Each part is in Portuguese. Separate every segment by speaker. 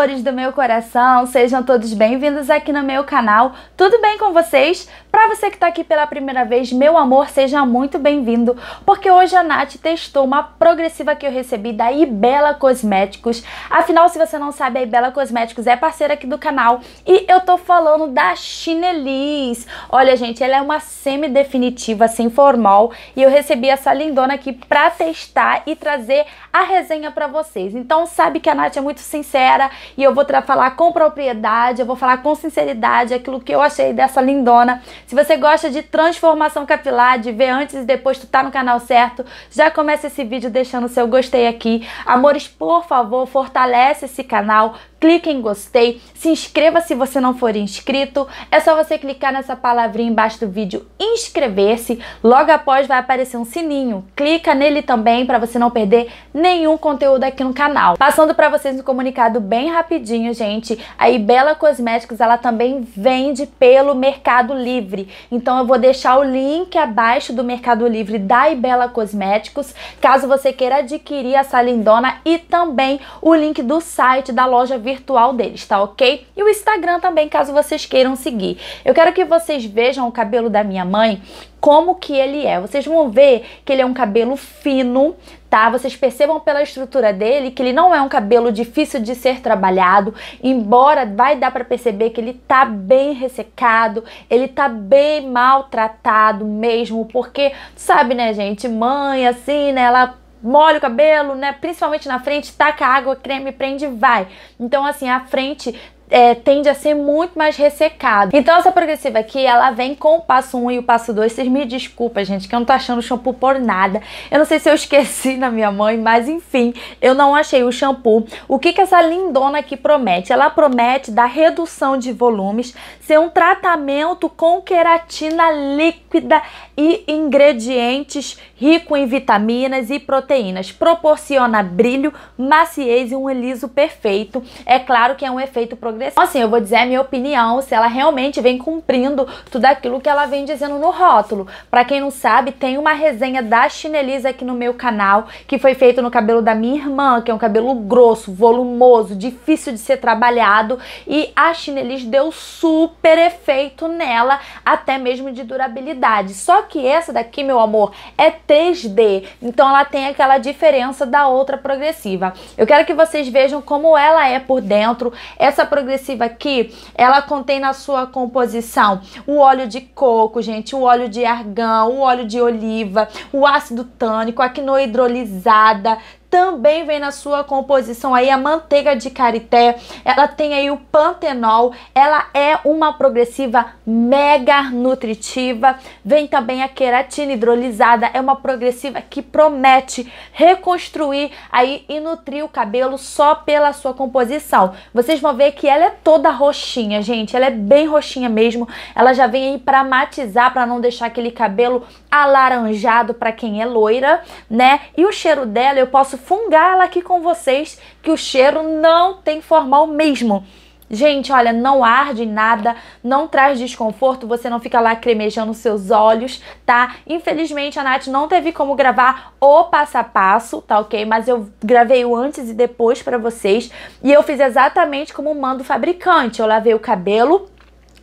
Speaker 1: Amores do meu coração, sejam todos bem-vindos aqui no meu canal. Tudo bem com vocês? Para você que está aqui pela primeira vez, meu amor, seja muito bem-vindo, porque hoje a Nath testou uma progressiva que eu recebi da Ibela Cosméticos. Afinal, se você não sabe, a Ibela Cosméticos é parceira aqui do canal e eu tô falando da Chinelis. Olha, gente, ela é uma semi-definitiva, sem formal, e eu recebi essa lindona aqui para testar e trazer a resenha para vocês. Então, sabe que a Nath é muito sincera e eu vou falar com propriedade, eu vou falar com sinceridade aquilo que eu achei dessa lindona. Se você gosta de transformação capilar, de ver antes e depois, tu tá no canal certo, já começa esse vídeo deixando o seu gostei aqui. Amores, por favor, fortalece esse canal, clique em gostei, se inscreva se você não for inscrito. É só você clicar nessa palavrinha embaixo do vídeo, inscrever-se. Logo após vai aparecer um sininho. Clica nele também para você não perder nenhum conteúdo aqui no canal. Passando para vocês um comunicado bem rápido rapidinho, gente. A Ibela Cosméticos, ela também vende pelo Mercado Livre. Então eu vou deixar o link abaixo do Mercado Livre da Ibela Cosméticos, caso você queira adquirir essa lindona e também o link do site da loja virtual deles, tá ok? E o Instagram também, caso vocês queiram seguir. Eu quero que vocês vejam o cabelo da minha mãe, como que ele é. Vocês vão ver que ele é um cabelo fino, tá? Vocês percebam pela estrutura dele que ele não é um cabelo difícil de ser trabalhado, embora vai dar para perceber que ele tá bem ressecado, ele tá bem maltratado mesmo, porque sabe, né, gente, mãe assim, né, ela molha o cabelo, né? Principalmente na frente, taca água, creme, prende e vai. Então, assim, a frente é, tende a ser muito mais ressecado. Então essa progressiva aqui, ela vem com o passo 1 um e o passo 2. Vocês me desculpem, gente, que eu não tô achando o shampoo por nada. Eu não sei se eu esqueci na minha mãe, mas enfim, eu não achei o shampoo. O que que essa lindona aqui promete? Ela promete dar redução de volumes, ser um tratamento com queratina líquida e ingredientes rico em vitaminas e proteínas. Proporciona brilho, maciez e um eliso perfeito. É claro que é um efeito progressivo assim, eu vou dizer a minha opinião, se ela realmente vem cumprindo tudo aquilo que ela vem dizendo no rótulo. Pra quem não sabe, tem uma resenha da Chinelisa aqui no meu canal, que foi feito no cabelo da minha irmã, que é um cabelo grosso, volumoso, difícil de ser trabalhado, e a Chinelis deu super efeito nela, até mesmo de durabilidade. Só que essa daqui, meu amor, é 3D, então ela tem aquela diferença da outra progressiva. Eu quero que vocês vejam como ela é por dentro, essa progressiva progressiva aqui, ela contém na sua composição o óleo de coco, gente, o óleo de argão, o óleo de oliva, o ácido tânico, a quinoa hidrolisada, também vem na sua composição aí a manteiga de carité, ela tem aí o pantenol, ela é uma progressiva mega nutritiva, vem também a queratina hidrolisada, é uma progressiva que promete reconstruir aí e nutrir o cabelo só pela sua composição. Vocês vão ver que ela é toda roxinha, gente, ela é bem roxinha mesmo, ela já vem aí para matizar, para não deixar aquele cabelo alaranjado para quem é loira, né? E o cheiro dela eu posso ela aqui com vocês que o cheiro não tem formal mesmo. Gente, olha, não arde nada, não traz desconforto, você não fica lá cremejando seus olhos, tá? Infelizmente, a Nath não teve como gravar o passo a passo, tá ok? Mas eu gravei o antes e depois para vocês. E eu fiz exatamente como manda o fabricante. Eu lavei o cabelo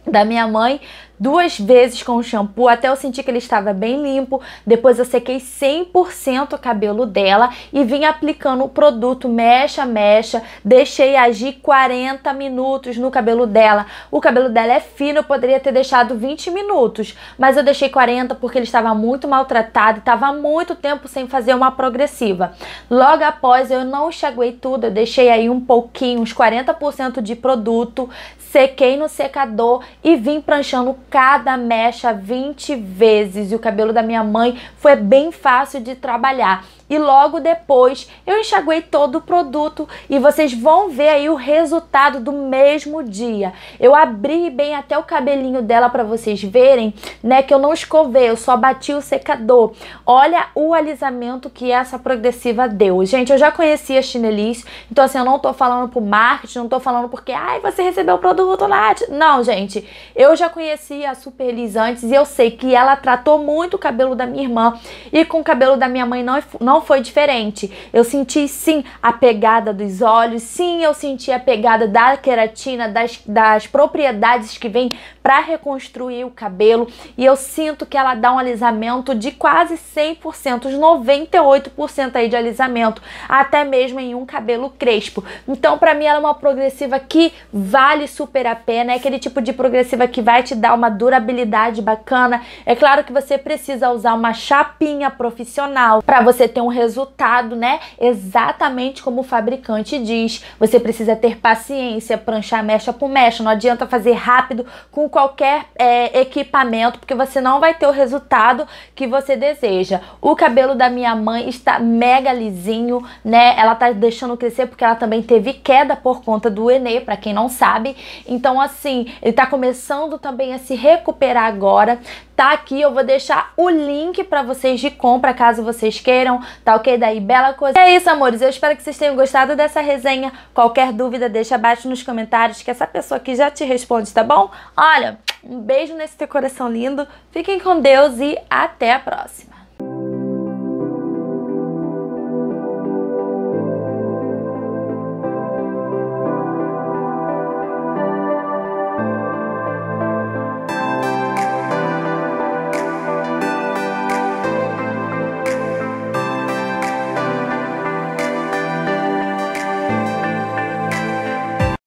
Speaker 1: da minha mãe, duas vezes com o shampoo até eu sentir que ele estava bem limpo. Depois eu sequei 100% o cabelo dela e vim aplicando o produto mecha mecha. Deixei agir 40 minutos no cabelo dela. O cabelo dela é fino, eu poderia ter deixado 20 minutos, mas eu deixei 40 porque ele estava muito maltratado, estava muito tempo sem fazer uma progressiva. Logo após eu não enxaguei tudo, eu deixei aí um pouquinho, uns 40% de produto, sequei no secador e vim pranchando cada mecha 20 vezes e o cabelo da minha mãe foi bem fácil de trabalhar e logo depois eu enxaguei todo o produto e vocês vão ver aí o resultado do mesmo dia. Eu abri bem até o cabelinho dela para vocês verem, né, que eu não escovei, eu só bati o secador. Olha o alisamento que essa progressiva deu. Gente, eu já conhecia Chinelis, então assim, eu não tô falando pro marketing, não tô falando porque, ai, você recebeu o produto, Nath. Não, gente, eu já conhecia a Superlis antes e eu sei que ela tratou muito o cabelo da minha irmã e com o cabelo da minha mãe não, não não foi diferente. Eu senti sim a pegada dos olhos, sim, eu senti a pegada da queratina, das, das propriedades que vem para reconstruir o cabelo. E eu sinto que ela dá um alisamento de quase 100%, uns 98% aí de alisamento, até mesmo em um cabelo crespo. Então, para mim, ela é uma progressiva que vale super a pena. É aquele tipo de progressiva que vai te dar uma durabilidade bacana. É claro que você precisa usar uma chapinha profissional para você ter um um resultado, né? Exatamente como o fabricante diz. Você precisa ter paciência, pranchar mecha por mecha. Não adianta fazer rápido com qualquer é, equipamento, porque você não vai ter o resultado que você deseja. O cabelo da minha mãe está mega lisinho, né? Ela tá deixando crescer porque ela também teve queda por conta do Enê, para quem não sabe. Então, assim, ele tá começando também a se recuperar agora tá aqui, eu vou deixar o link para vocês de compra, caso vocês queiram, tá ok? Daí, bela coisa. E é isso, amores, eu espero que vocês tenham gostado dessa resenha. Qualquer dúvida, deixa abaixo nos comentários que essa pessoa aqui já te responde, tá bom? Olha, um beijo nesse teu coração lindo, fiquem com Deus e até a próxima.